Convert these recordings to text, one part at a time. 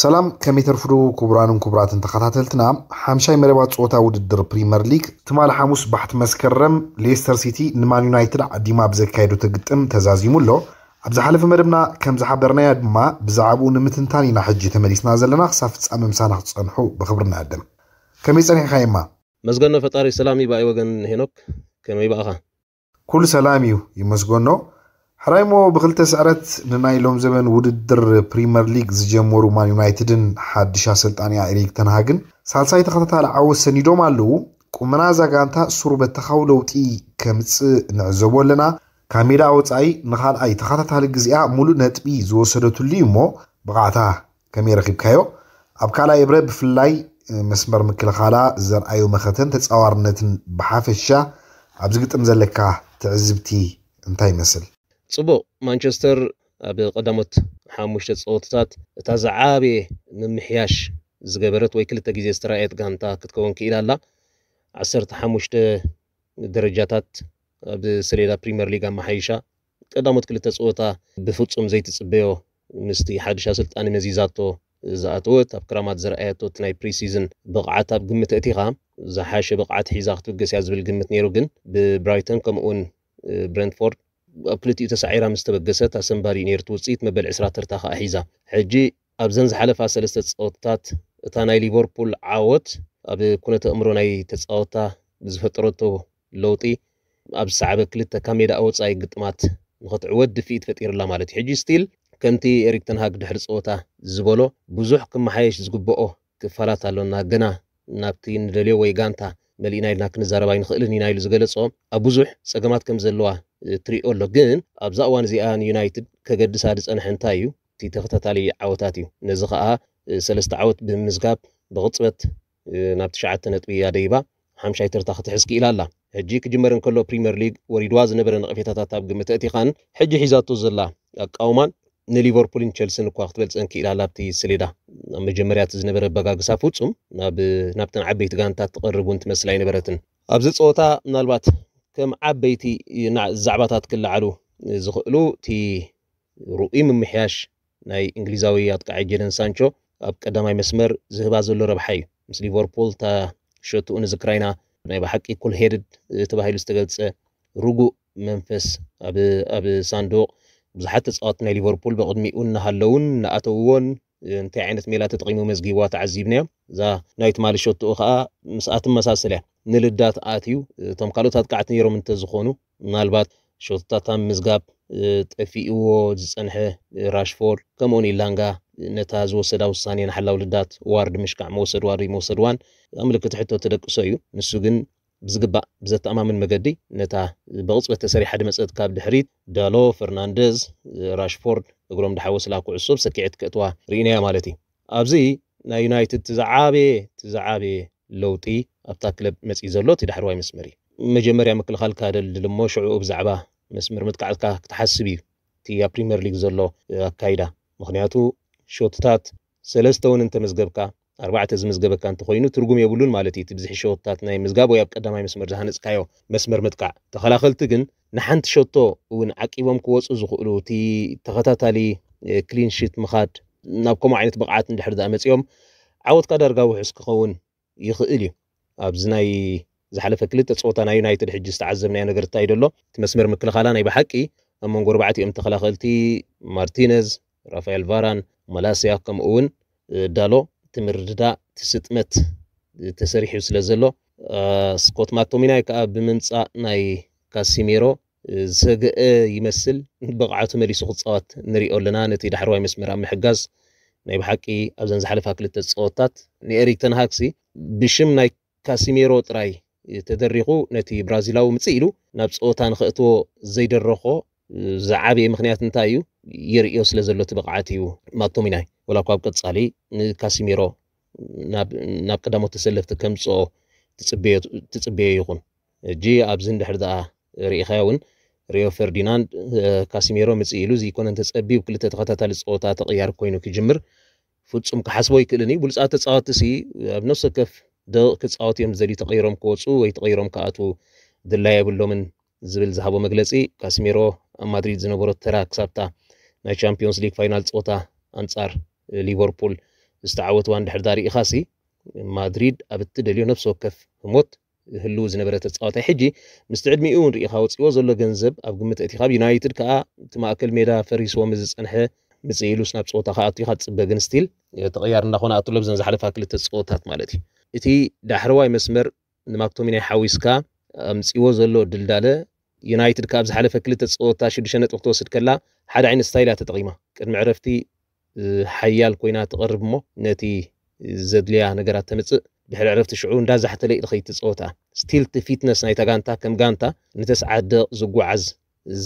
ሰላም ከመይ ተርፍዱ ክቡራንን ክቡራትን ተኸታተልትና ሓምሻይ መደባ ፀወታ ውድድር ፕሪምየር ሊግ ትማል ሓሙስ ባሕቲ መስከረም ሌስተር ሲቲ ንማን ዩናይትድ ዓዲማ ብዘካየዱ ትግጥም ተዛዚሙ ኣሎ ኣብ ሓለፈ መደብና ከም ዝሓበርናያ ድማ ብዛዕባኡ ንምትንታን ኢና ሕጂ ተመሊስና ዘለና ክሳብ ፍፃመ ምሳና ክትፀንሑ ብክብርና ንኣድም ከመይ ፀኒሕካ የማ መስገኖ ፈጣሪ ሰላም ይባኣይ ወገን ሄኖክ ከመይ ባእኻ ኩሉ ሰላም እዩ ይመስገኖ ሓራይ ብክልተ ስዕረት ንናይ ሎም ዘበን ውድድር ፕሪምየር ሊግ ዝጀመሩ ማን ዩናይትድን ሓድሽ ኣሰልጣን ኤሪክ ተንሃግን ሳልሳይ ተኸታታሊ ዓወት ሰኒዶም ኣለዉ ቁመና ዛጋንታ ሱር በተኻዊ ለውጢ ከምፅእ ንዕዘቦ ኣለና ካብ ሜዳ ወፃኢ ንካልኣይ ተኸታታሊ ግዜኣ ሙሉእ ነጥቢ ዝወሰደትሉ እዩ እሞ ብቕዕታ ከመይ ረኪብካዮ ኣብ ካልኣይ እብረ ብፍላይ መስመር ምክልኻላ ዘርኣዩ መኸተን ተፃዋርነትን ብሓፈሻ ኣብዚ ግጥም ዘለካ ትዕዝብቲ እንታይ ይመስል ፅቡቕ ማንቸስተር ኣብ ቀዳሞት ሓሙሽተ ፀወታታት እታ ዝዓበየ ምምሕያሽ ዝገበረት ወይ ክልተ ግዜ ዝተረኣየት ጋንታ ክትከውን ክኢላ ኣላ ዓሰርተ ሓሙሽተ ደረጃታት ኣብ ሰሌዳ ፕሪምየር ሊግ ኣመሓይሻ ቀዳሞት ክልተ ፀወታ ብፍፁም ዘይትፅበዮ ምስቲ ሓድሻ ስልጣን መዚዛቶ ዝኣተወት ኣብ ክራማት ዝረኣየቶ እቲ ናይ ፕሪሲዝን ብቕዓት ኣብ ግምት እቲኻ ዝሓሸ ብቕዓት ሒዛ ክትብገስ እያ ዝብል ግምት ነይሩ ግን ብብራይተን ከምኡውን ብረንትፎርድ ኣብ ክልቲኡ ተሳዒራ ምስ ተበገሰት ኣብ ሰንባሪ ነርቱ ውፅኢት መበል 20 እርታኻ ኣሒዛ ሕጂ ኣብዘን ዝሓለፋ ሰለስተ ፀወታታት እታ ናይ ሊቨርፑል ዓወት ኣብ ኩነተ እምሮ ናይ ተፃወታ ዝፈጠረቶ ለውጢ ኣብ ዝሰዕበ ክልተ ካብ ሜዳ ወፃኢ ግጥማት ንኽትዕወት ድፊኢት ፈጢርላ ማለት እዩ ሕጂ ስቲል ከምቲ ኤሪክ ተንሃግ ድሕሪ ፀወታ ዝበሎ ብዙሕ ክመሓየሽ ዝግብኦ ክፋላት ኣሎና ግና ናብቲ ንደልዮ ወይ ጋንታ መሊእና ኢልና ክንዛረባ ይንኽእልን ኢና ኢሉ ዝገለጾ ኣብ ብዙሕ ፀገማት ከም ዘለዋ ትሪኦ ኣሎ ግን ኣብዛ እዋን እዚኣን ዩናይትድ ከገድሳ ዝፀንሐ እንታይ እዩ እቲ ተኸታታሊ ዓወታት እዩ ነዚ ከዓ ሰለስተ ዓወት ብምዝጋብ ብቕፅበት ናብ ትሽዓተ ነጥቢ ኣደይባ ሓምሻይ ተርታ ክትሕዝ ክኢላ ኣላ ሕጂ ክጅመር እንከሎ ፕሪምየር ሊግ ወሪድዋ ዝነበረ ነቐፌታታት ኣብ ግምት እቲኻን ሕጂ ሒዛቶ ዘላ ኣቃውማን ንሊቨርፑልን ቸልስን እኳ ክትበልፅን ክኢላ ኣብቲ ሰሌዳ ኣብ መጀመርያ እቲ ዝነበረ በጋግሳ ፍፁም ናብተን ዓበይቲ ጋንታት ትቐርብ እውን ትመስል ኣይነበረትን ኣብዚ ፀወታ ምናልባት كم عبيتي نع زعباتات كل علو زغلو تي رؤي من محياش ناي إنجليزاويات كعجلن سانشو أبقدام أي مسمر زهبا زلو ربحي مثل ليفربول تا شوتو أنز كراينا ناي بحق إيكول هيرد تباهي لستغلت رقو منفس أب أب ساندو بزحت تسقاط ناي ليفربول بقدمي أون نهاللون نأتوون እንታይ ዓይነት ሜላ ተጠቂሙ መዝጊብዋ ተዓዚብናዮ እዛ ናይቱ ማሊ ሸትኡ ከዓ ምስኣትን መሳሰለ ንልዳት ኣትዩ እቶም ካልኦታት ከዓት ነይሮም እንተዝኾኑ ምናልባት ሸቶታት ኣብ ምዝጋብ ጠፊእዎ ዝፀንሐ ራሽፎርድ ከምኡውን ኢላንጋ ነታ ዝወሰዳ ውሳኔ ንሓላው ልዳት ዋርድ ምሽካዕ መወሰድዋ ዶ መወሰድዋን ኣምልክት ሕቶ ተደቂሶ እዩ ንሱ ግን ብዝግባእ ብዘተኣማምን መገዲ ነታ ብቕፅበት ተሰሪሓ ድመፀት ካብ ድሕሪት ዳሎ ፈርናንደዝ ራሽፎርድ እግሮም ዳሓወስላኩ ዕሱብ ሰኪዔት ክእትዋ ርኢናያ ማለት እዩ ኣብዚ ናይ ዩናይትድ ትዛዓበየ ትዛዓበየ ለውጢ ኣብታ ክለብ መፅኢ ዘሎ እቲ ዳሕርዋይ መስመር እዩ መጀመርያ ምክልኻልካ ደልድል እሞ ሽዑኡ ብዛዕባ መስመር ምጥቃዕትካ ክትሓስብ እዩ እቲ ኣብ ፕሪምየር ሊግ ዘሎ ኣካይዳ ምክንያቱ ሾትታት ሰለስተ እውን እንተመዝገብካ ኣርባዕተ ዝምዝገበካ እንተኮይኑ ትርጉም የብሉን ማለት እዩ እቲ ብዝሒ ሸወታት ናይ ምዝጋብ ወይ ኣብ ቀዳማይ መስመር ዝሃነፅካዮ መስመር ምጥቃዕ ተኸላኸልቲ ግን نحن تشوتو ون عقيبهم كوز ازخولو تي تغطاتا لي كلين شيت مخاد نابكم عينة بقعات ندحر دا امس يوم عود قدر قاو حسك خوون يخئلي ابزناي زحلفة كلتا تصوتانا يونايتد حجي استعزمنا يانا قرتا يدلو تمسمر مكل خالان اي بحكي اما نقور بعتي ام تخلاخلتي مارتينيز رافائيل فاران ملاسيا كم اون دالو تمرددا تستمت تسريحي سلازلو آه سكوت ماتومينا يكا بمنصا ناي كاسيميرو زغئ يمسل بقعات ملي سقطات نري اولنا نتي دحرواي مسمر مرام حجاز نيب بحقي ابزن زحلف اكل تصوتات ني هاكسي بشم ناي كاسيميرو طراي تدرقو نتي برازيلاو مصيلو ناب صوتان خطو زي درخو زعابي مخنيات نتايو يريو سلا زلوت بقعاتيو ما توميناي ولا قاب قصالي كاسيميرو ناب ناب قدامو تسلفت كمصو تصبيه تصبيه يكون جي ابزن دحر ذا ريخاون ሪዮ ፈርዲናንድ ካሲሜሮ ምፅእ ኢሉ ዘይኮነ እንተፀቢብ ክልተ ተኸታታሊ ፀወታ ተቕያር ኮይኑ ክጅምር ፍፁም ክሓስቦ ይክእልን እዩ ብሉፃት ተፃወቲ ሲ ኣብ ነፍሰ ከፍ ደቕ ክፃወት እዮም ዘድዩ ተቐይሮም ክወፁ ወይ ተቐይሮም ክኣትዉ ድላይ የብሎምን ዝብል ዝሃቦ መግለፂ ካሲሜሮ ኣብ ማድሪድ ዝነበሮ ተራ ክሳብታ ናይ ቻምፒዮንስ ሊግ ፋይናል ፀወታ ኣንጻር ሊቨርፑል ዝተዓወትዋ እንድሕር ዳሪኢኻ ሲ ማድሪድ ኣብ እትደልዮ ነፍሲ ወከፍ ህሞት هلو زنبرت تصاطي حجي مستعد ميئون ريخا وطيوه زلو جنزب أبقمت اتخاب يونايتر كا تماكل ميدا فريس ومزيز انحى مزيلو سناب صوتا خا اطيخا تصبقن ستيل يتغيار نخونا اطلب زنز حلفا كل تصوتات مالتي اتي دا حرواي مسمر نماكتو ميني حاويس كا مزيوه زلو دلدالة يونايتد كابز حلفا كل تصوتا شدشنة وقتو سد كلا حدا عين ستايلات تغيما كان معرفتي حيال كوينات غرب مو نتي زدليا نقرات تمتسق ብሕሪ ዕረፍቲ ሽዑ እንዳዛሕተለ ኢልኸይ ትፅወታ ስቲል ቲ ፊትነስ ናይታ ጋንታ ከም ጋንታ ንተሰዓድቕ ዝጓዓዝ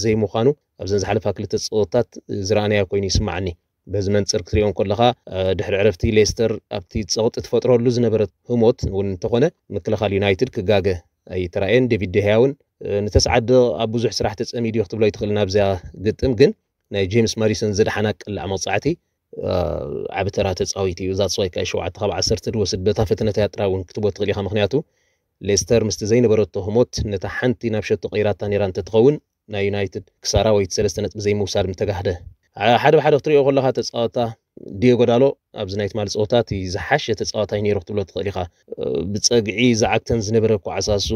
ዘይምዃኑ ኣብዘን ዝሓለፋ ክልተ ፀወታት ዝረኣናያ ኮይኑ ይስማዓኒ በዚ መንፅር ክትሪኦም ከለካ ድሕሪ ዕረፍቲ ሌስተር ኣብቲ ፀቕጢ ትፈጥረሉ ዝነበረት ህሞት እውን እንተኾነ ምክልኻል ዩናይትድ ክጋገ ኣይተረኣየን ዴቪድ ደህያ እውን ንተሰዓድቕ ኣብ ብዙሕ ስራሕ ተፀሚድዮ ክትብሎ ይትኽእል ናብዛ ግጥም ግን ናይ ጄምስ ማሪሰን ዘድሓና ቅላዕ መቕፃዕቲ ዓበተራ ተፃዊት እዩ እዛ ፅዋይ ከዓ ሸውዓተ ካብ ዓሰርተ ድወስድ በታ ፈተነታ ጥራ እውን ክትቦ ትኽእል ኢኻ ምክንያቱ ሌስተር ምስቲ ዘይነበረቶ ህሞት ነታ ሓንቲ ናብ ሸቶ ቀይራታ ነራ እንተትኸውን ናይ ዩናይትድ ክሳራ ወይ ሰለስተ ነጥቢ ዘይምውሳድ ምተጋህደ ሓደ ብሓደ ክትሪኦ ከለካ ተፃወታ ድዮጎ ዳሎ ኣብዚ ናይ ትማል ፀወታ እቲ ዝሓሸ ተፃዋታይ ነይሩ ክትብሎ ትኽእል ኢኻ ብፀግዒ ዝዓግተን ዝነበረ ኳዓሳሱ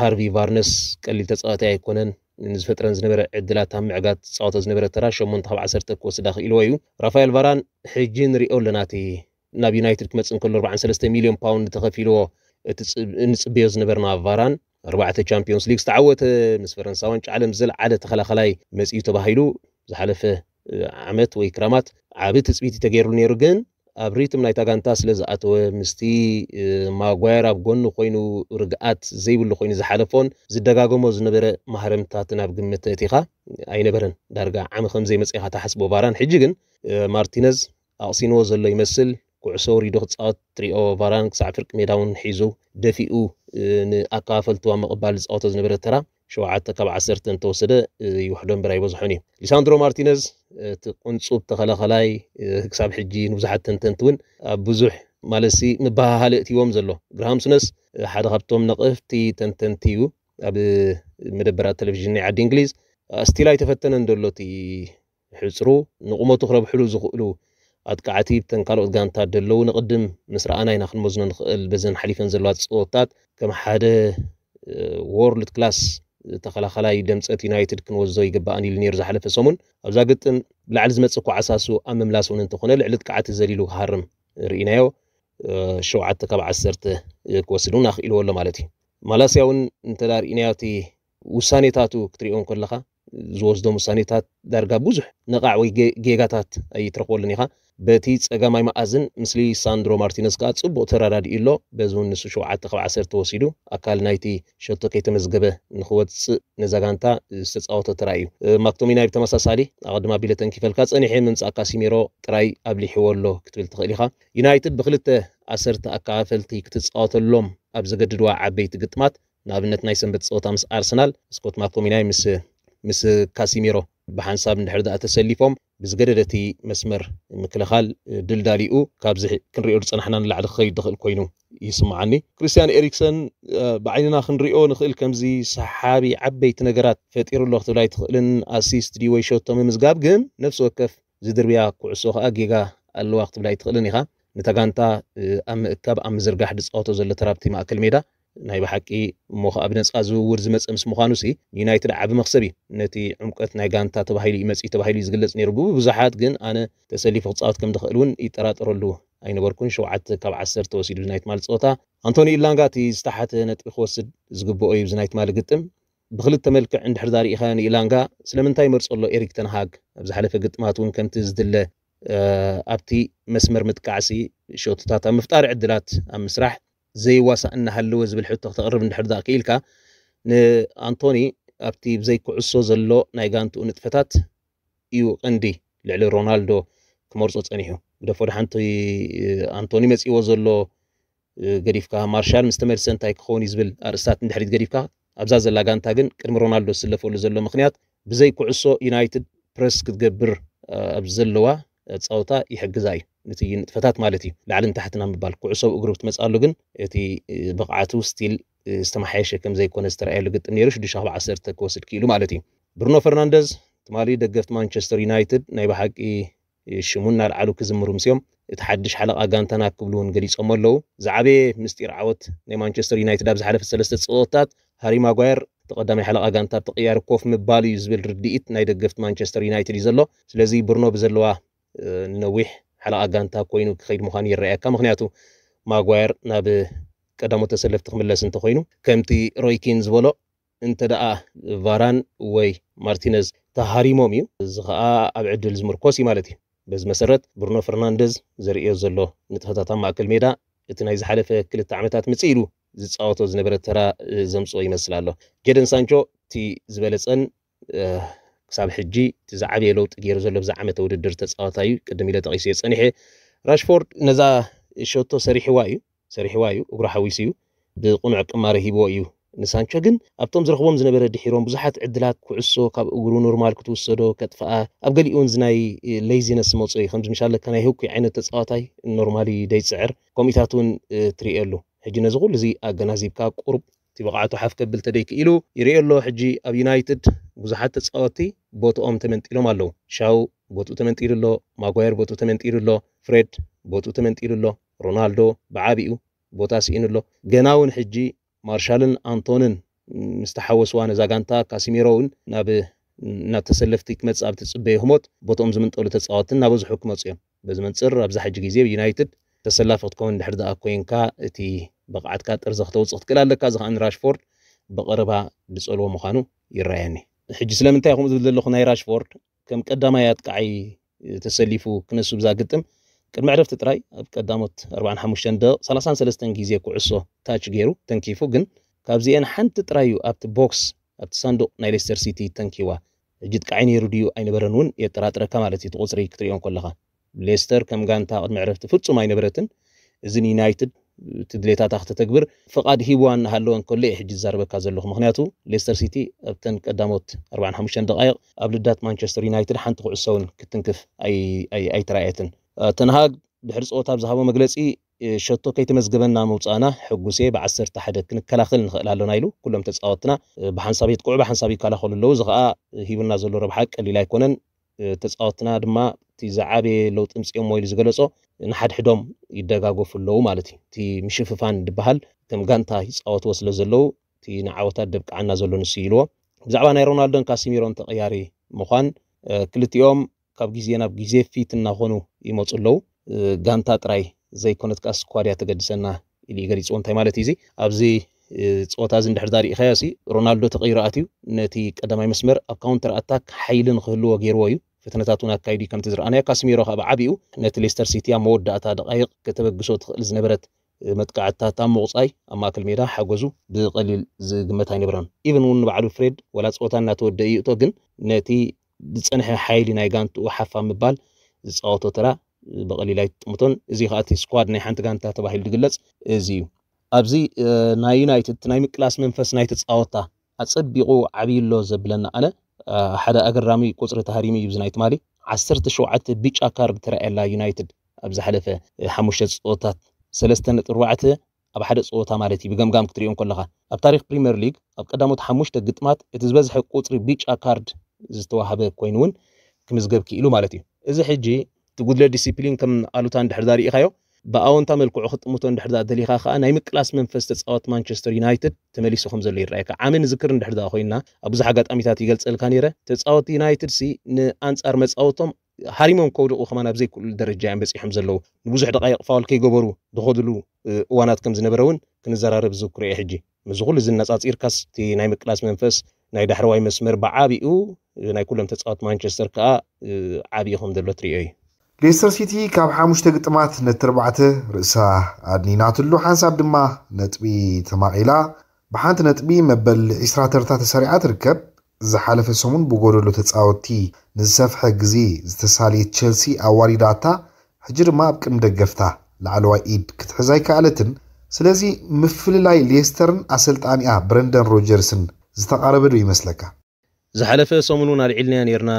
ሃርቪ ቫርነስ ቀሊል ተፃዋታይ ኣይኮነን ንዝፈጥረን ዝነበረ ዕድላት ኣብ ምዕጋት ዝፃወቶ ዝነበረ ተራ 8 ካብ 10 ክወስዳ ክኢልዎ እዩ ራፋኤል ቫራን ሕጂ ንሪኦ ኣለና እቲ ናብ ዩናይትድ ክመፅእ እንከሎ 43 ሚልዮን ፓውንድ ተኸፊልዎ ንፅብዮ ዝነበርና ቫራን ኣርባዕተ ቻምፒዮንስ ሊግ ዝተዓወተ ምስ ፈረንሳዋን ጫለም ዘለዓለ ተኸላኸላይ መፅኡ ተባሂሉ ዝሓለፈ ዓመት ወይ ክራማት ዓብ ትፅቢት ተገይሩሉ ነይሩ ግን ኣብ ሪትም ናይታ ጋንታ ስለ ዝኣተወ ምስቲ ማጓየር ኣብ ጎኑ ኮይኑ ርግኣት ዘይብሉ ኮይኑ ዝሓለፎን ዝደጋገሞ ዝነበረ ማህረምታትን ኣብ ግምት ነቲኻ ኣይነበረን ዳርጋ ዓሚ ከምዘይመፀ ኢኻ ተሓስቦ ቫራን ሕጂ ግን ማርቲነዝ ኣቕሲንዎ ዘሎ ይመስል ኩዕሶ ሪዶ ክፃወት ትሪኦ ቫራን ክሳዕ ፍርቂ ሜዳ ውን ሒዙ ደፊኡ ንኣከፋፈልቱ ኣብ ምቕባል ዝፃወቶ ዝነበረ ተራ 7 ካብ 10 እንተወሰደ ይውሕዶም ብራ ይበዝሖን እዩ ሊሳንድሮ ማርቲነዝ እቲ ቁንፁብ ተኸላኸላይ ክሳብ ሕጂ ንብዙሓት ተንተንቲ እውን ኣብ ብዙሕ ማለት ምባሃሃሊ እትዎም ዘሎ ግራሃም ስነስ ሓደ ካብቶም ነቕፍቲ ተንተንቲ እዩ ኣብ መደበራት ቴሌቭዥን ናይ ዓዲ እንግሊዝ ስቲላ ይተፈተነን ዘሎ እቲ ሕፅሩ ንቑመቱ ክረብሕሉ ዝኽእሉ ኣጥቃዕቲ ብተን ካልኦት ጋንታ ደለዉ ንቅድም ምስ ረኣና ኢና ክንመዝኖ ንኽእል በዘን ሓሊፈን ዘለዋ ፀወታት ከም ሓደ ወርልድ ክላስ ተኸላኸላይ ደምፀት ዩናይትድ ክንወስዞ ይግባአን ኢሉ ነይሩ ዝሓለፈ ሰሙን ኣብዛ ግጥም ላዕሊ ዝመፅእ ኳዓሳሱ ኣብ ምምላስ እውን እንተኾነ ልዕሊ ጥቅዓት ዘሊሉ ክሃርም ርኢናዮ ሸውዓተ ካብ ዓሰርተ ክወስድ እውን ኣኽኢልዎ ኣሎ ማለት እዩ ማላስያ እውን እንተዳ ርኢናዮ እቲ ውሳኔታቱ ክትሪኦም ከለኻ ዝወስዶም ውሳኔታት ዳርጋ ብዙሕ ነቓዕ ወይ ጌጋታት ኣይትረኽበሉን ኢኻ በቲ ፀገማይ መኣዝን ምስሊ ሳንድሮ ማርቲነስ ከዓ ፅቡቅ ተረዳዲኡ ኣሎ በዚ እውን ንሱ ሸውዓተ ካብ ዓሰርተ ወሲዱ ኣካል ናይቲ ሸቶ ከይተመዝገበ ንክወፅእ ነዛጋንታ ዝተፃወተ ጥራይ እዩ ማክቶሚናይ ብተመሳሳሊ ኣቐድማ ቢለ ተንኪፈልካ ፀኒሐ ምምፃእ ካሲሜሮ ጥራይ ኣብሊሕዎ ኣሎ ክትብል ትኽእል ኢኻ ዩናይትድ ብክልተ ዓሰርተ ኣከፋፈልቲ ክትፃወተሎም ኣብ ዘገድድዋ ዓበይቲ ግጥማት ንኣብነት ናይ ሰንበት ፀወታ ምስ ኣርሰናል ስኮት ማክቶሚናይ ምስ ምስ ካሲሚሮ ብሓንሳብ እንድሕር ድኣ ተሰሊፎም ብዝገደደ እቲ መስመር ምክልኻል ድልዳሊኡ ካብዚ ክንሪኦ ዝፀናሕና ንላዕሊ ክኸይድ ዝኽእል ኮይኑ ይስምዓኒ ክርስትያን ኤሪክሰን ብዓይንና ክንሪኦ ንኽእል ከምዚ ሰሓቢ ዓበይቲ ነገራት ፈጢሩሎ ክትብላይ ትኽእልን ኣሲስት ድዩ ወይ ሸቶ ምምዝጋብ ግን ነፍሲ ወከፍ ዝድርብያ ኩዕሶ ከዓ ጌጋ ኣለዋ ክትብላይ ትኽእልን ኢኻ ንተጋንታ ኣብ ምእካብ ኣብ ምዝርጋሕ ድፃወቶ ዘሎ ተራብቲ ማእከል ሜዳ ናይ ብሓቂ እሞ ከዓ ብነፃ ዝውውር ዝመፀ ምስ ምዃኑ ሲ ዩናይትድ ዓብ መኽሰብ እዩ ነቲ ዕምቀት ናይ ጋንታ ተባሂሉ እዩ መፅኢ ተባሂሉ እዩ ዝግለፅ ነይሩ ብብዙሓት ግን ኣነ ተሰሊፉ ክፃወት ከም ድኽእል እውን ይጠራጠረሉ ኣይነበርኩን ሸውዓተ ካብ ዓሰርተ ወሲዱ ብናይትማል ፀወታ ኣንቶኒ ኢላንጋ እቲ ዝተሓተ ነጥቢ ክወስድ ዝግብኦ እዩ ብናይትማል ግጥም ብክልተ መልክዕ እንድሕር ዛርኢኻ ንኢላንጋ ስለምንታይ መርፀሎ ኤሪክ ተንሃግ ኣብ ዝሓለፈ ግጥማት እውን ከምቲ ዝድለ ኣብቲ መስመር ምጥቃዕሲ ሸቶታት ኣብ ምፍጣሪ ዕድላት ኣብ ምስራሕ ዘይዋሳእና ሃለወ ዝብል ሕቶ ክተቕርብ እንድሕር ዳ ክኢልካ ንኣንቶኒ ኣብቲ ብዘይክዕሶ ዘሎ ናይ ጋንትኡ ንጥፈታት እዩ ቀንዲ ልዕሊ ሮናልዶ ክመርፆ ፀኒሑ ብደፎ ድሓንቲ ኣንቶኒ መፂዎ ዘሎ ገዲፍካ ማርሻል ምስ ተመልሰ እንታይ ክኸውን እዩ ዝብል ኣርእስታት እንድሕሪት ገዲፍካ ኣብዛ ዘላ ጋንታ ግን ቅድሚ ሮናልዶ ዝስለፈሉ ዘሎ ምክንያት ብዘይክዕሶ ዩናይትድ ፕረስ ክትገብር ኣብ ዘለዋ ፀወታ ይሕግዛ እዩ ነቲ ንጥፈታት ማለት እዩ ላዕልን ታሕትና ምባል ኩዕሶ እግሪ ብትመፅኣሉ ግን እቲ ብቕዓቱ ስቲል ዝተመሓየሸ ከም ዘይኮነ ዝተረኣየሉ ግጥም ነይሩ 6 ካብ 10 ክወስድ ክኢሉ ማለት እዩ ብሩኖ ፈርናንደዝ ትማሊ ደገፍቲ ማንቸስተር ዩናይትድ ናይ ብሓቂ ሽሙ እናልዓሉ ክዝምሩ ምስ እዮም እቲ ሓድሽ ሓለቓ ጋንታና ክብሉ እውን ገሊፆም ኣለዉ ዝዓበየ ምስጢር ዓወት ናይ ማንቸስተር ዩናይትድ ኣብ ዝሓለፈ ሰለስተ ፀወታት ሃሪ ማጓየር ተቐዳማይ ሓለቓ ጋንታ ተቕያሪ ኮፍ ምባል እዩ ዝብል ርድኢት ናይ ደገፍቲ ማንቸስተር ዩናይትድ እዩ ዘሎ ስለዚ ብርኖ ብዘለዋ ነዊሕ ሓለቓ ጋንታ ኮይኑ ክኸይድ ምዃኑ ይረአየካ ምክንያቱ ማጓየር ናብ ቀዳሞት ተሰለፍቲ ክምለስ እንተኮይኑ ከምቲ ሮይኪን ዝበሎ እንተ ደኣ ቫራን ወይ ማርቲነዝ ተሃሪሞም እዩ እዚ ከዓ ኣብ ዕድል ዝምርኮስ እዩ ማለት እዩ በዚ መሰረት ብሩኖ ፈርናንደዝ ዘርእዮ ዘሎ ንጥፈታት ኣብ ማእከል ሜዳ እቲ ናይ ዝሓለፈ ክልተ ዓመታት ምፅ ኢሉ ዝፃወቶ ዝነበረ ተራ ዘምፅኦ ይመስል ኣሎ ጀደን ሳንቾ እቲ ዝበለፀን ክሳብ ሕጂ እቲ ዝዓበየ ለውጢ ገይሩ ዘሎ ብዛ ዓመት ውድድር ተፃወታ እዩ ቅድም ኢለ ጠቂሱ እየ ፀኒሐ ራሽፎርድ ነዛ ሸቶ ሰሪሕዋ እዩ ሰሪሕዋ እዩ እግሩ ሓዊስ እዩ ብቁኑዕ ቅማሪ ሂብዎ እዩ ንሳንቾ ግን ኣብቶም ዝረኽቦም ዝነበረ ድሒሮም ብዙሓት ዕድላት ኩዕሶ ካብ እግሩ ኖርማል ክትውሰዶ ከጥፍኣ ኣብ ገሊኡ እውን ናይ ሌይዚነስ መፀ እዩ ከምዚ ምሻለ ናይ ህኩይ ዓይነት ተፃዋታይ ኖርማሊ ደይፅዕር ከምኡታት እውን ትሪእየ ኣሎ ሕጂ ነዚ ኩሉ እዚ ኣገናዚብካ ቁርብ ትብቕዓቱ ሓፍከብል ተደይክኢሉ ይሪኦ ኣሎ ሕጂ ኣብ ዩናይትድ ብዙሓት ተፃወቲ ቦትኦም ተመንጢሎም ኣለው ሻው ቦትኡ ተመንጢሉ ኣሎ ማጓየር ቦትኡ ተመንጢሉ ኣሎ ፍሬድ ቦትኡ ተመንጢሉ ኣሎ ሮናልዶ ብዓብኡ ቦታ ስኢኑ ኣሎ ገና እውን ሕጂ ማርሻልን ኣንቶንን ምስተሓወስዋ ነዛ ጋንታ ካሲሚሮ እውን ናብ ናብ ተሰለፍቲ ክመፅ ኣብቲ ፅበየ ህሞት ቦትኦም ዝምንጠሉ ተፃወትን ናብ ኣዝሑ ክመፁ እዮም በዚ መንፅር ኣብዛ ሕጂ ግዜ ብዩናይትድ ተሰላፊ ክትከውን ድሕር ደኣ ኮይንካ እቲ ብቕዓትካ ጥርዚ ክተውፅእ ትክእል ኣለካ እዚ ከዓኒ ራሽፎርድ ብቐረባ ዝፀልዎ ምዃኑ ይረኣየኒ ሕጂ ስለምንታይ ከምኡ ዝብል ዘለኹ ናይ ራሽፎርድ ከም ቀዳማይ ኣጥቃዓይ ተሰሊፉ ክነሱ ብዛ ግጥም ቅድሚ ዕረፍቲ ጥራይ ኣብ ቀዳሞት 45 ደቕ 33 ግዜ ኩዕሶ ታች ገይሩ ተንኪፉ ግን ካብዚአን ሓንቲ ጥራይ እዩ ኣብቲ ቦክስ ኣብቲ ሳንዱቕ ናይ ሌስተር ሲቲ ተንኪዋ ሕጂ ጥቃዓይ ነይሩ ድዩ ኣይነበረን እውን የጠራጥረካ ማለት እዩ ትቁፅሪ ክትሪኦም ከለኻ ሌስተር ከም ጋንታ ቅድሚ ዕረፍቲ ፍፁም ኣይነበረትን እዝን ዩናይትድ እቲ ድሌታታ ክተተግብር ፍቓድ ሂብዋን ሃለወን ከሎ እየ ሕጂ ዝዛረበካ ዘለኹ ምክንያቱ ሌስተር ሲቲ ኣብተን ቀዳሞት 45 ደቃይቕ ኣብ ልዳት ማንቸስተር ዩናይትድ ሓንቲ ኩዕሶ እውን ክትንክፍ ኣይተረኣየትን ተንሃግ ድሕሪ ፀወታ ብዝሃቦ መግለፂ ሸቶ ከይተመዝገበና ምውፃእና ሕጉሴ ብዓሰርተ ሓደ ክንከላኸል ንኽእል ኣለና ኢሉ ኩሎም ተፃወትና ብሓንሳብ የጥቅዑ ብሓንሳብ ይከላኸሉ ኣለዉ እዚ ከዓ ሂቡና ዘሎ ረብሓ ቀሊል ኣይኮነን ተፃወትና ድማ እቲ ዝዓበየ ለውጢ ምፅኦም ወይ ዝገለጾ ንሓድሕዶም ይደጋገፉ ኣለዉ ማለት እዩ እቲ ምሽፍፋን ድበሃል ከም ጋንታ ይፃወትዎ ስለ ዘለዉ እቲ ንዓወታት ደብቃዓና ዘሎ ንስ ኢልዎ ብዛዕባ ናይ ሮናልዶን ካሲሚሮን ተቐያሪ ምኳን ክልቲኦም ካብ ግዜ ናብ ግዜ ፊት እናኾኑ ይመፁ ኣለዉ ጋንታ ጥራይ ዘይኮነት ከዓ ስኳድያ ተገዲሰና ኢሉ ይገሊፅዎ እንታይ ማለት እዩ እዚ ኣብዚ ፀወታ እዚ እንድሕር ዳሪእኸያ ሲ ሮናልዶ ተቐይሩ ኣትዩ ነቲ ቀዳማይ መስመር ኣብ ካውንተር ኣታክ ሓይሊ ንክህልዎ ገይርዎ እዩ ፍትነታት እውን ኣካይዱ ከምቲ ዝረኣናዮ ካስሚሮ ከዓ ዓብኡ ነቲ ሌስተር ሲቲ ኣብ መወዳእታ ደቃይቕ ከተበግሶ ትኽእል ዝነበረት መጥቃዕትታት ኣብ ምቑፃይ ኣብ ማእከል ሜዳ ሓገዙ ብቐሊል ዝግመት ኣይነበረን ኢቨን እውን ንባዕሉ ፍሬድ ዋላ ፀወታ እናተወደ እዩ እቶ ግን ነቲ ዝፀንሐ ሓይሊ ናይ ጋንትኡ ሓፋ ምባል ዝፃወቶ ተራ ብቐሊል ኣይጥምቶን እዚ ከዓ እቲ ስኳድ ናይ ሓንቲ ጋንታ ተባሂሉ ዝግለፅ እዚ እዩ ኣብዚ ናይ ዩናይትድ ናይ ምቅላስ መንፈስ ናይ ተፃወታ ኣፀቢቑ ዓብይሎ ዘብለና ኣነ آه، حدا أجر رامي قصر تهريمي يبز نايت مالي عسر تشو عت بيج أكار بترى إلا يونايتد أبز حلفة اه، حمشة صوتات سلستن روعت أب حدا صوتة مالتي بجم جام كتريون كلها أب تاريخ بريمير ليج أب قدام تحمشة قدمات اتزبز حق قصر بيج أكار زستوا حبة كوينون كمزجب كيلو مالتي إذا حجي تقول له ديسيبلين كم ألو تان دحرداري إخايو بأون تامل كو خط موتون دحر دا دليخا خا نايم كلاس منفست تصاوت مانشستر يونايتد تملي سو خمز لي رايك عام نذكر دحر دا خوينا ابو زحغات اميتات يجلص الكانيره تصاوت يونايتد سي ن انصار مصاوتهم حريمهم كو دو خمانا بزي كل درجه ام بزي حمز لو بوزح دقائق فاول كي غبرو دخدلو أه، وانات كم زنبرون كنزرارب زكر اي حجي مزغول زن نصاص اركاس تي نايم كلاس منفست ناي دحر واي مسمر بعابيو ناي كلهم تصاوت مانشستر كا أه، عابيهم دلو 3 اي ሌስተር ሲቲ ካብ ሓሙሽተ ግጥማት ነቲ ርባዕተ ርእሳ ኣድኒናትሉ ሓንሳብ ድማ ነጥቢ ተማቒላ ብሓንቲ ነጥቢ መበል 20 ተርታ ተሰሪዓ ትርከብ ዝሓለፈ ሰሙን ብጎደሎ ተፃወቲ ንዝሰፍሐ ግዜ ዝተሳለየት ቸልሲ ኣዋሪዳታ ሕጂ ድማ ኣብ ቅድሚ ደገፍታ ላዕለዋይ ኢድ ክትሕዝ ኣይከኣለትን ስለዚ ምፍልላይ ሌስተርን ኣሰልጣኒኣ ብረንደን ሮጀርስን ዝተቓረበ ዶ ይመስለካ ዝሓለፈ ሰሙን እውን ኣልዒልና ነርና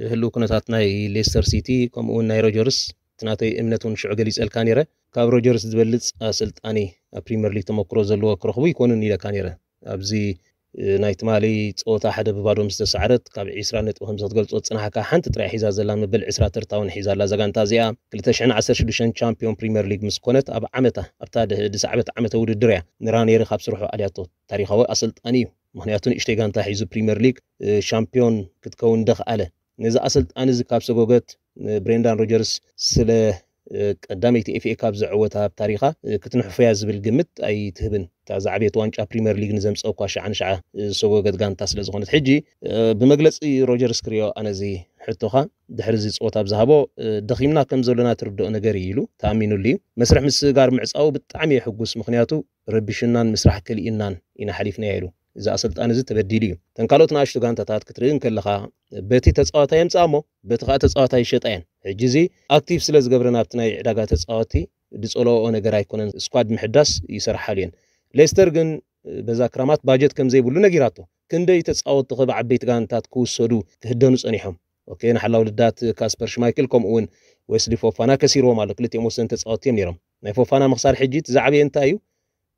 هلو كنتات ناي ليستر سيتي كمو ناي روجرز تناتي امنتون شعو قليس الكانيرة كاب روجرز دبلتس اسلت اني ابريمير ليك تمقروز اللوه كروخوي يكونون نيلا كانيرة ابزي نايت مالي تقوتا حدا ببادو مستس عرد كاب عسرا نتو همزة تقول تقوت سنحا كا حان تتري حيزا زلان مبل عسرا ترتاون حيزا لا تازيا كلتشعن عسر شدوشن شامبيون بريمير ليك مسكونت اب عمتا ابتا ده دس عبت عمتا ود الدريا نراني رخاب سروحو عدياتو تاريخ هو اسلت اني مهنياتون اشتيغان تا حيزو بريمير ليك شامبيون كتكون دخ على ዝኣሰልጣኒ እዚ ካብ ሰጎገት ብሬንዳን ሮጀርስ ስለ ቀዳመይቲ ኤፍኤ ካብ ዘዕወታ ታሪኻ ክትንሕፈያ ዝብል ግምት ኣይትህብን እታ ዝዓበየት ዋንጫ ፕሪምየር ሊግ ንዘምፀውኳ ሸዓን ሸዓ ሰጎገት ጋንታ ስለ ዝኾነት ሕጂ ብመግለፂ ሮጀርስ ክሪዮ ኣነዚ ሕቶኻ ድሕሪ ዚ ፀወታ ብዝሃቦ ደኺምና ከም ዘለና ትርድኦ ነገር እዩ ኢሉ ተኣሚኑሉ እዩ መስርሕ ምስጋር ምዕፃው ብጣዕሚ የሕጉስ ምክንያቱ ረቢሽናን ምስራሕ ክልኢናን ኢና ሓሊፍና ኢሉ إذا أصلت أنا زت بديلي تنقلت ناشط كان تتعات كترين كل خا بتي تسأو تايم سامو بتخا تسأو تاي شتين عجزي أكتيف سلز قبرنا بتنا رجع تسأوتي دس أولو أنا جراي كونن سكواد محدث يسر حاليا ليستر جن بذاكرامات باجت كم زي بقولنا جيراتو كندي تسأو تقبع بيت كان تات كوسرو تهدنوس أنيهم أوكي نحلاو لدات كاسبر شمايكل كوم أون ويسلي فوفانا كسيرو مالك لتي موسن تسأوتي نيرم نيفوفانا مخسر حجيت زعبي انتايو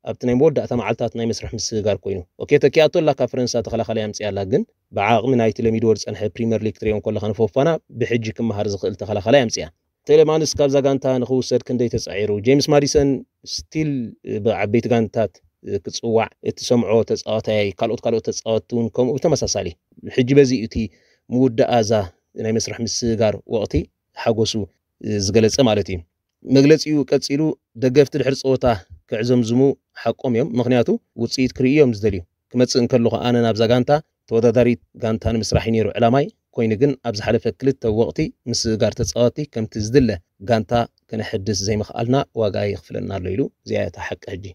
ኣብቲ ናይ መወዳእታ መዓልትታት ናይ መስርሕ ምስግጋር ኮይኑ ኬተኪኣቶላ ካብ ፈረንሳ ተኸላኸለ ኣምፅእ ኣላ ግን ብዓቕሚ ናይ ተለሚድዎ ዝፀንሐ ፕሪምየር ሊግ ትሪኦም ከለኻ ንፎፋና ብሕጂ ክመሃር ዝኽእል ተኸላኸላይ ኣምፅያ ቴሌማንስ ካብዛ ጋንታ ንክውሰድ ክንደይ ተፃዒሩ ጀምስ ማዲሰን ስቲል ብዓበይቲ ጋንታት ክፅዋዕ እትሰምዖ ተፃወታያይ ካልኦት ካልኦት ተፃወቲ እውን ከምኡ ብተመሳሳሊ ሕጂ በዚ እቲ ምውዳእ እዛ ናይ መስርሕ ምስጋር ወቕቲ ሓጎሱ ዝገለፀ ማለት እዩ መግለፂኡ ቀፂሉ ደገፍቲ ድሕሪ ፀወታ ክዕዘምዝሙ ሓቆም እዮም ምክንያቱ ውፅኢት ክርእዮም ዝደልዩ ክመፅእ እንከለኹ ኣነ ናብዛ ጋንታ ተወዳዳሪት ጋንታ ንምስራሕ ነይሩ ዕላማይ ኮይኑ ግን ኣብ ዝሓለፈ ክልተ ወቕቲ ምስ ጋር ተፃወቲ ከምቲ ዝድለ ጋንታ ክነሕድስ ዘይምኽኣልና ዋጋ ይኽፍለና ኣሎ ኢሉ እዚኣ እታ ሓቂ ሕጂ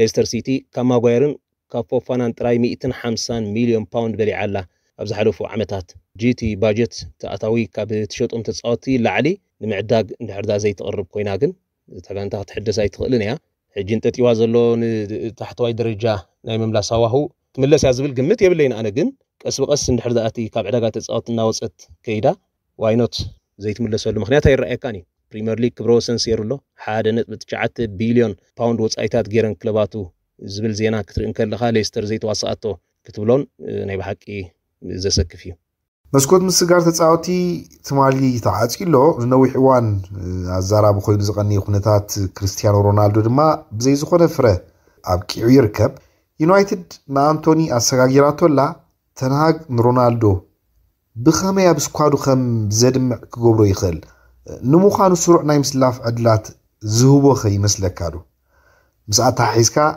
ሌስተር ሲቲ ካብ ማጓየርን ካብ ፎፋናን ጥራይ 150 ሚልዮን ፓውንድ በሊዓ ኣላ ኣብ ዝሓለፉ ዓመታት ጂቲ ባጀት ተኣታዊ ካብ ትሸጡም ተፃወቲ ላዕሊ ንምዕዳግ እንድሕርዳ ዘይትቐርብ ኮይና ግን እታ ጋንታ ክትሕደስ ኣይትኽእልን እያ حجين تتي وازلون تحت واي درجة نايم ملا سواهو تملا سيازبل قمت يبلين أنا قن قس بقس نحر ذاتي كاب عدقا تسقط ناوسقت كيدا واي نوت زيت ملا سوال مخنيات هاي الرأي كاني بريمير ليك برو سنسير لو حادة نت بتشعت بيليون باوند ووتس ايتات جيران كلباتو زبل زينا كتر انكر لخا ليستر زيت واسقطو كتبلون نايب حاكي زي سكفيو መስኮት ምስ ስጋር ተፃወቲ ትማሊ ተዓፂ ኣሎ ንነዊሕ እዋን ኣዛራቢ ኮይኑ ዝቐኒየ ኩነታት ክርስትያኖ ሮናልዶ ድማ ብዘይ ዝኾነ ፍረ ኣብ ቂዑ ይርከብ ዩናይትድ ንኣንቶኒ ኣሰጋጊራቶላ ተንሃግ ንሮናልዶ ብኸመይ ኣብ ስኳዱ ከም ዘድምዕ ክገብሮ ይኽእል ንምዃኑ ስሩዕ ናይ ምስላፍ ዕድላት ዝህቦ ኸ ይመስለካ ዶ ምስ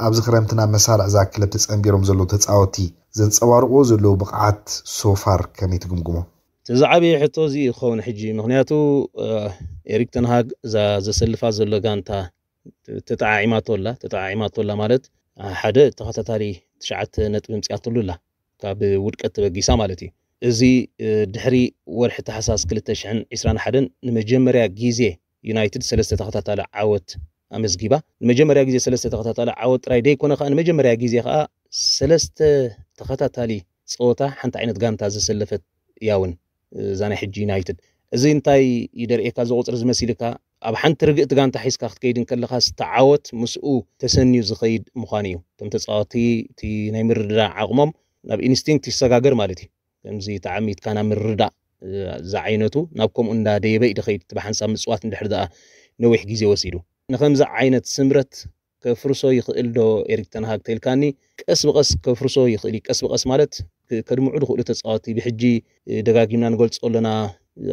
ኣብዚ ክረምቲ ናብ መሳርዕ ዛ ክለብ ተፀንቢሮም ዘሎ ተፃወቲ ዘንፀባርቆ ዘለዉ ብቕዓት ሶፋር ከመይ ትግምግሞ እቲ ዝዓበየ ሕቶ እዚ ይኸውን ሕጂ ምክንያቱ ኤሪክ ተንሃግ እዛ ዘሰልፋ ዘሎ ጋንታ ተጠዓዒማቶላ ተጠዓዒማቶላ ማለት ሓደ ተኸታታሊ ትሽዓተ ነጥቢ ምፅያትሉላ ካብ ውድቀት ተበጊሳ ማለት እዩ እዚ ድሕሪ ወርሒ ታሕሳስ 221 ንመጀመርያ ግዜ ዩናይትድ ሰለስተ ተኸታታሊ ዓወት ኣመስጊባ ንመጀመርያ ግዜ ሰለስተ ተኸታታሊ ዓወት ጥራይ ደይኮነ ከዓ ንመጀመርያ ግዜ ከዓ ሰለስተ ተኸታታሊ ፀወታ ሓንቲ ዓይነት ጋንታ ዘሰለፈት እያ እውን እዛ ናይ ሕጂ ዩናይትድ እዚ እንታይ ይደርእካ ዘቁፅሪ ዝመሲልካ ኣብ ሓንቲ ርግእቲ ጋንታ ሒዝካ ክትከይድን ከለካ ዝተዓወት ምስኡ ተሰንዩ ዝኸይድ ምዃኑ እዩ እቶም ተፃወቲ እቲ ናይ ምርድዳእ ዓቕሞም ናብ ኢንስቲንክት ይሰጋገር ማለት እዩ ከምዚ ተዓሚትካ ናብ ምርዳእ እዛ ዓይነቱ ናብ ከምኡ እንዳደየበ እዩ ድኸይድ እቲ ብሓንሳብ ምፅዋት እንድሕር ደኣ ነዊሕ ግዜ ወሲዱ ንከምዚ ዓይነት ስምረት ከፍርሶ ይኽእል ዶ ኤሪክ ተንሃግ ተይልካኒ ቀስ ብቐስ ከፍርሶ ይኽእል እዩ ቀስ ብቐስ ማለት ከድምዑ ዝኽእሉ ተፃወቲ ብሕጂ ደጋጊምና ንገልፆ ኣለና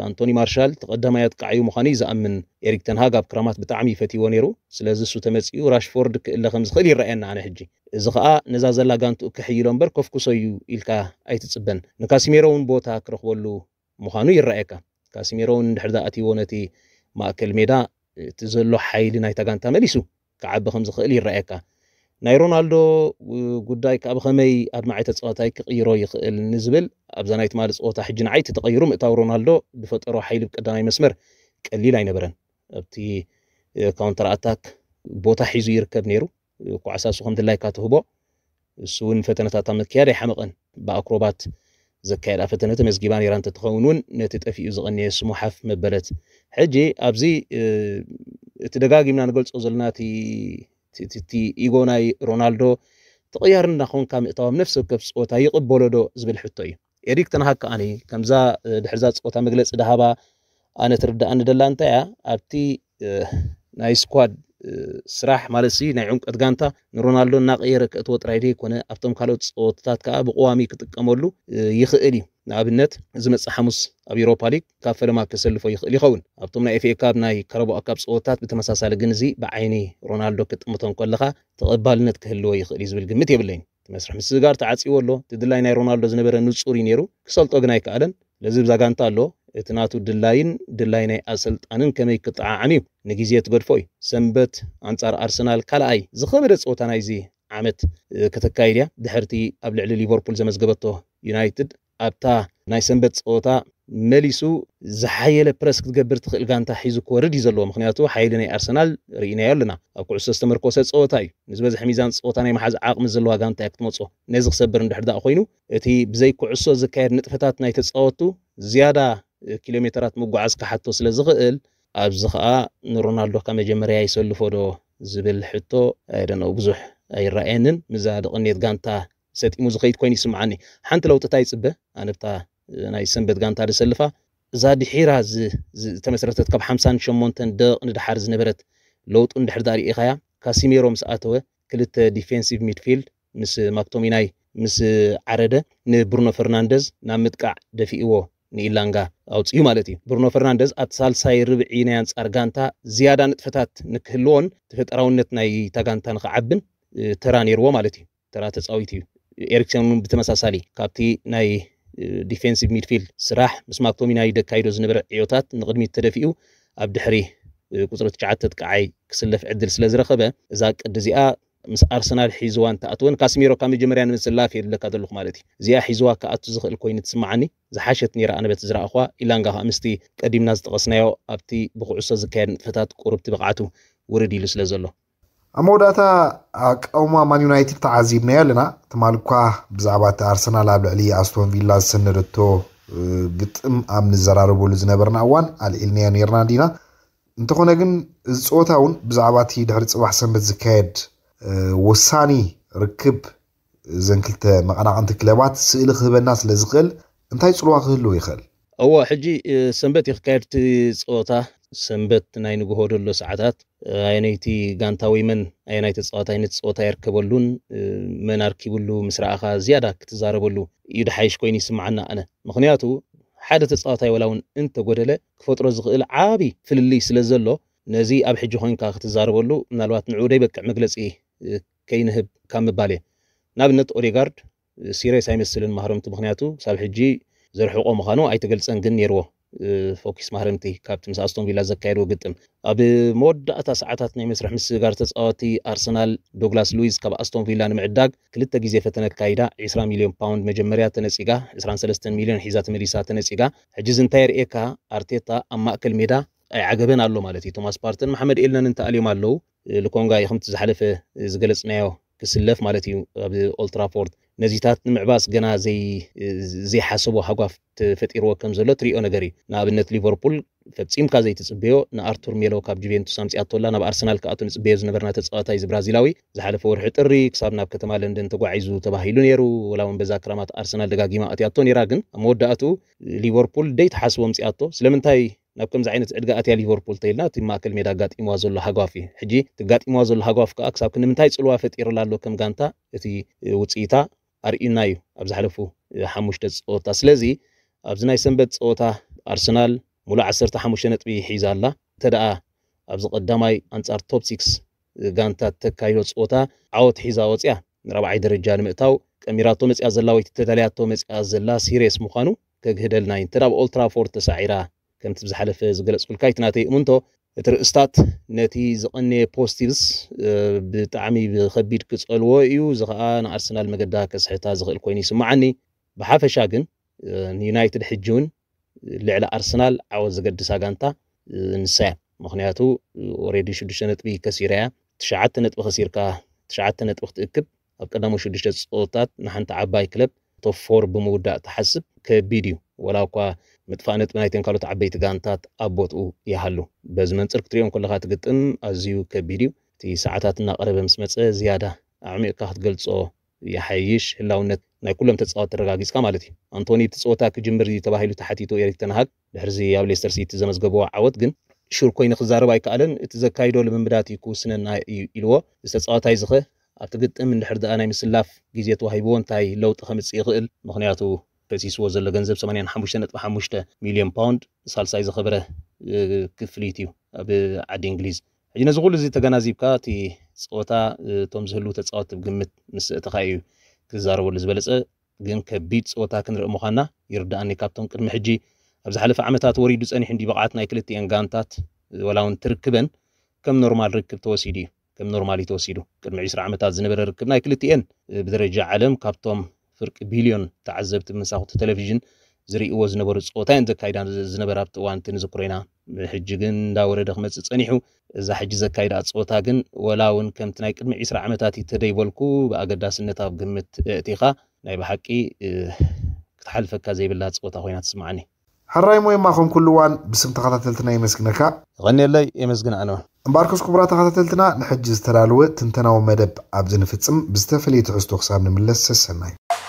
ኣንቶኒ ማርሻል ተቐዳማያት ቃዕዩ ምዃኑ እዩ ዝኣምን ኤሪክ ተንሃግ ኣብ ክራማት ብጣዕሚ ይፈትይዎ ነይሩ ስለዚ እሱ ተመፂኡ ራሽፎርድ ክእለ ከም ዝኽእል ይረአየና ኣነ ሕጂ እዚ ከዓ ነዛ ዘላ ጋንትኡ ክሕይሎ እምበር ከፍኩሶ እዩ ኢልካ ኣይትፅበን ንካሲሜሮ እውን ቦታ ክረኽበሉ ምዃኑ ይረአየካ ካሲሜሮ እውን እንድሕር ዝኣትይዎ ነቲ ማእከል ሜዳ እቲ ዘሎ ሓይሊ ናይታ ጋንታ መሊሱ كعب خمس خيلي رأيك ناي رونالدو قداي كعب خمي أب معي تصوتاي كغيرو يخيل نزبل أبزاني تمارس أوتا حجن عاي تتغيرو مقتاو رونالدو بفترة حيلي بكداني مسمر كالي لاي نبرن أبتي كونتر أتاك بوتا حيزو يركب نيرو كو عساسو خمد الله كاتو هبو سون فتنة تامل كياري حمقن بأكروبات زكايل أفتنة مزجيبان إيران تتخونون نتتقفي إزغني سمو مبلت حجي أبزي تدقاقي من نقول زلنا تي تي إيغوناي رونالدو تغير نخون كام إطوام نفسه كبس أوتا يقبلو دو زبل حتوي إريك تنهاك أني كمزا دحرزات أوتا مجلس دهابا أنا ترد أن دلان تايا أبتي ناي سكواد سራሕ ማለት ሲ ናይ ዕምቀት ጋንታ ንሮናልዶ እናቀየረ ክእትዎ ጥራይ ደይኮነ ኣብቶም ካልኦት ፀወትታት ከዓ ብቀዋሚ ክጥቀመሉ ይኽእል ንኣብነት እዚ መፅእ ሓሙስ ኣብ ኤሮፓ ሊግ ካብ ፈለማ ክሰልፎ ይኽእል ይኸውን ኣብቶም ናይ ኤፍኤ ካብ ናይ ከረቦ ኣካብ ፀወታት ብተመሳሳሊ ግን እዚ ብዓይኒ ሮናልዶ ክጥምቶም ከለካ ተቐባልነት ክህልዎ ይኽእል እዩ ዝብል ግምት የብለይን መስርሕ ምስስጋር ተዓፂዎ ኣሎ እቲ ድላይ ናይ ሮናልዶ ዝነበረ ንፁር እዩ ነይሩ ክሰልጦ ግን ኣይከኣለን ለዚ ብዛጋንታ ኣሎ እቲ ናቱ ድላይን ድላይ ናይ ኣሰልጣንን ከመይ ክጠዓዓም እዩ ንግዜ ትገድፎ እዩ ሰንበት ኣንጻር ኣርሰናል ካልኣይ ዝኸበደ ፀወታ ናይዚ ዓመት ከተካይድ እያ ድሕርቲ ኣብ ልዕሊ ሊቨርፑል ዘመዝገበቶ ዩናይትድ ኣብታ ናይ ሰንበት ፀወታ መሊሱ ዝሓየለ ፕረስ ክትገብር ትኽእል ጋንታ ሒዙ ክወርድ እዩ ዘለዎ ምክንያቱ ሓይሊ ናይ ኣርሰናል ርኢናዮ ኣለና ኣብ ኩዕሶ ዝተመርኮሰ ፀወታ እዩ ንዝበዝሕ ሚዛን ፀወታ ናይ መሓዝ ዓቕሚ ዘለዋ ጋንታ እያ ክትመፆ ነዚ ክሰብር እንድሕር ዳኣ ኮይኑ እቲ ብዘይ ኩዕሶ ዝካየድ ንጥፈታት ናይ ተፃወቱ ዝያዳ ኪሎ ሜትራት ምጓዓዝ ክሓቶ ስለ ዝኽእል ኣብዚ ከዓ ንሮናልዶ ካብ መጀመርያ ይሰልፎ ዶ ዝብል ሕቶ ኣይደነው ብዙሕ ኣይረኣየንን ምዛድቕኔት ጋንታ ሰጢሙ ዝኸይድ ኮይኑ ይስምዓኒ ሓንቲ ለውጢታ ይፅበ ኣነ ብታ ናይ ሰንበት ጋንታ ዝሰልፋ እዛ ድሒራ ዝተመስረተት ካብ 58 ደቕ ንድሓር ዝነበረት ለውጡ እንድሕር ዳሪኢኻያ ካሲሜሮ ምስ ኣተወ ክልተ ዲፌንሲቭ ሚድፊልድ ምስ ማክቶሚናይ ምስ ዓረደ ንብሩኖ ፈርናንደዝ ናብ ምጥቃዕ ደፊእዎ ንኢላንጋ ኣውፅኡ ማለት እዩ ብሩኖ ፈርናንደዝ ኣብ ሳልሳይ ርብዒ ናይ ኣንጻር ጋንታ ዝያዳ ንጥፈታት ንክህልዎን ተፈጠራውነት ናይ ታጋንታ ንክዓብን ተራ ነይርዎ ማለት እዩ ተራ ተፃዊት እዩ ኤሪክሰንን ብተመሳሳሊ ካብቲ ናይ ዲፌንሲቭ ሚድፊልድ ስራሕ ምስ ማክቶሚና ይደካይዶ ዝነበረ ዕዮታት ንቅድሚት ተደፊኡ ኣብ ድሕሪ ቁፅሪ ትሽዓተ ጥቃዓይ ክስለፍ ዕድል ስለ ዝረኸበ እዛ ቅዲ እዚኣ ምስ ኣርሰናል ሒዝዋ እንተኣትወን ካስሜሮ ካብ መጀመርያ ንምስላፍ የድለካ ዘለኹ ማለት እዩ እዚኣ ሒዝዋ ክኣቱ ዝኽእል ኮይኑ ትስማዓኒ ዝሓሸት ነራ ኣነ በቲ ዝረእኹዋ ኢላንጋ ከዓ ምስቲ ቀዲምና ዝጠቐስናዮ ኣብቲ ብኩዕሶ ዝካየድ ንጥፈታት ቁርብቲ ብቕዓቱ ውርድ ኢሉ ስለ ዘሎ ኣብ መወዳእታ ቀውማ ማን ዩናይትድ ተዓዚብናዮ ኣለና ትማል ብዛዕባ እቲ ኣርሰናል ኣብ ልዕሊ ኣስቶን ቪላ ዝሰነደቶ ግጥም ኣብ ንዘራርበሉ ዝነበርና እዋን ኣልዒልናዮ ነርና ዲና እንተኾነ ግን እዚ ፀወታ እውን ብዛዕባ እቲ ድሕሪ ፅባሕ ሰንበት ዝካየድ ወሳኒ ርክብ እዘን ክልተ መቐናቕንቲ ክለባት ስእሊ ክህበና ስለ ዝኽእል እንታይ ፅልዋ ክህልዎ ይኽእል እዎ ሕጂ ሰንበት ይክካየድቲ ፀወታ ሰንበት ናይ ንግሆ ደሎ ሰዓታት ኣይነይቲ ጋንታ ወይ መን ኣየናይ ተፃዋታይ ነቲ ፀወታ ይርከበሉን መን ኣርኪብሉ ምስ ረኣኻ ዝያዳ ክትዛረበሉ እዩ ድሓይሽ ኮይኑ ይስምዓና ኣነ ምክንያቱ ሓደ ተፃዋታይ ወላ እውን እንተጎደለ ክፈጥሮ ዝኽእል ዓብዪ ፍልልይ ስለ ዘሎ ነዚ ኣብ ሕጂ ኮንካ ክትዛረበሉ ምናልባት ንዕኡ ደይበቅዕ መግለፂ ከይንህብ ካብ ምባል እየ ንኣብነት ኦዴጋርድ ሲሬስ ኣይመስልን ማህሮምቲ ምክንያቱ ሳብ ሕጂ ዘርሕቆ ምዃኑ ኣይተገልፀን ግን ነይርዎ ፎኪስ ማህረምቲ ካብቲ ምስ ኣስቶን ቪላ ዘካየድዎ ግጥም ኣብ መወዳእታ ሰዓታት ናይ መስርሕ ምስ ጋር ተፃወቲ ኣርሰናል ዶግላስ ሉዊዝ ካብ ኣስቶን ቪላ ንምዕዳግ ክልተ ግዜ ፈተነ ካይዳ 20 ሚሊዮን ፓውንድ መጀመርያ ተነፂጋ 23 ሚሊዮን ሒዛ ትመሊሳ ተነፂጋ ሕጂ እንታይ ርኤካ ኣርቴታ ኣብ ማእከል ሜዳ ኣይዓገበን ኣሎ ማለት እዩ ቶማስ ፓርትን መሓመድ ኤልናን እንተኣልዮም ኣለው ልኮንጋ ከምቲ ዝሓለፈ ዝገለፅናዮ ክስለፍ ማለት እዩ ኣብ ኦልትራፎርድ ነዚታት ንምዕባስ ገና ዘይሓሰቦ ሃጓፍ ተፈጢርዎ ከም ዘሎ ትሪኦ ነገር እዩ ንኣብነት ሊቨርፑል ፈፂምካ ዘይትፅበዮ ንኣርቱር ሜሎ ካብ ጁቬንቱስ ኣምፂኣቶላ ናብ ኣርሰናል ከኣቱ ንፅበዮ ዝነበርና ተፃዋታይ እዚ ብራዚላዊ ዝሓለፈ ወርሒ ጥሪ ክሳብ ናብ ከተማ ለንደን ተጓዒዙ ተባሂሉ ነይሩ ወላ እውን በዛ ክረማት ኣርሰናል ደጋጊማ ኣትያቶ ነይራ ግን ኣብ መወዳእቱ ሊቨርፑል ደይተሓስቦ ምፅኣቶ ስለምንታይ ናብ ከምዚ ዓይነት ዕድጋ ኣትያ ሊቨርፑል ተይልና እቲ ማእከል ሜዳ ኣጋጢምዋ ዘሎ ሃጓፍ እዩ ሕጂ ትጋጢምዋ ዘሎ ሃጓፍ ከዓ ክሳብ ንምንታይ ፅልዋ ፈጢርላ ኣሎ ከም ጋንታ እቲ ውፅኢታ ኣርኢና እዩ ኣብ ዝሓለፉ ሓሙሽተ ፀወታ ስለዚ ኣብዚ ናይ ሰንበት ፀወታ ኣርሰናል ሙሉእ 15 ነጥቢ ሒዛ ኣላ እንተ ደኣ ኣብዚ ቀዳማይ ኣንጻር ቶፕ ሲክስ ጋንታት ተካይዶ ፀወታ ዓወት ሒዛ ወፅያ ንረብዓይ ደረጃ ንምእታው ቀሚራቶ መፅያ ዘላ ወይ ተዳልያቶ መፅያ ዘላ ሲሬስ ምዃኑ ከግህደልናዩ እንተ ብኦልትራፎርድ ተሳዒራ ከምቲ ብዝሓለፈ ዝገለፅኩልካ ይትናተይ እምንቶ ترقستات نتي زقني بوستيلز بتعمي بخبير كسألوه ايو زقان عرسنال مقدا كسحيطا زقل كويني سمعني بحافة شاقن يونايتد حجون لعلى أرسنال عوز قد ساقانتا نساء مخنياتو وريدي شدش نتبي كسيريا تشعات نتبي خسيركا تشعات نتبي اكتب أبقدامو شدش نتبي نحن تعباي كلب توب فور بمودة تحسب كبيديو ولاوكا متفانت من ايتين كالوت عبيت غانتات ابوت او يهالو بزمن صرك تريون كل خات قطن ازيو كبيريو تي ساعاتات نا قرب مسمص زياده عميق كحت غلصو يحيش هلاونت نا كلهم تصاوت ترغاغيس كمالتي انطوني تصوتا كجمر دي تباهيلو تحتيتو يريك تنهاك دهرزي يا بليستر سيتي زمزغبو عوت غن شور كوين خزار باي كالن اتزكايدو لمبداتي كوسن نا يلو تصاوت ايزخه ابتقد ام من حرد انا مسلاف جيزيت وهيبون تاي لو تخمص يقل مخنياتو بسيسو زل جنزب سمانيان حموشة نتبع حموشة مليون باوند سالسايز خبرة كفليتيو بعد إنجليز هذي نزغول زي تجانا زيب كاتي صوتا توم زهلو تتصوت بجمت مس تخايو كزارو لزبلس جن كبيت صوتا كن مخنا يرد أني كابتن كرم حجي أبز حلف عمتات وريدوس أني حندي بقعتنا يكلتي أنجانتات ولاون تركبن كم نورمال ركب توسيدي كم نورمالي توسيدو كرم عشر عمتات زنبر ركبنا يكلتي إن بدرجة علم كابتن ፍርቂ ቢልዮን ተዓዘብቲ ምንሳኽቲ ቴሌቭዥን ዝርእይዎ ዝነበሩ ፀወታን ዘካይዳ ዝነበረ ኣብቲ እዋን እቲ ንዝክሮ ኢና ሕጂ ግን እንዳወረደ ክመፅእ ፀኒሑ እዛ ሕጂ ዘካይዳ ፀወታ ግን ወላ እውን ከምቲ ናይ ቅድሚ 20 ዓመታት ተደይበልኩ ብኣገዳስነት ኣብ ግምት እቲኻ ናይ ብሓቂ ክትሓልፈካ ዘይብላ ፀወታ ኮይና ትስማዓኒ ሓራይ ሞይማኹም ኩሉ እዋን ብስም ተኸታተልትና ይመስግነካ ይቐኒየለይ የመስግን ኣነ እምባርኮስ ክቡራ ተኸታተልትና ንሕጂ ዝተዳልወ ትንተናዊ መደብ ኣብዚ ንፍፅም ብዝተፈለየ ትሕዝቶ ክሳብ ንምለስ ሰሰና እዩ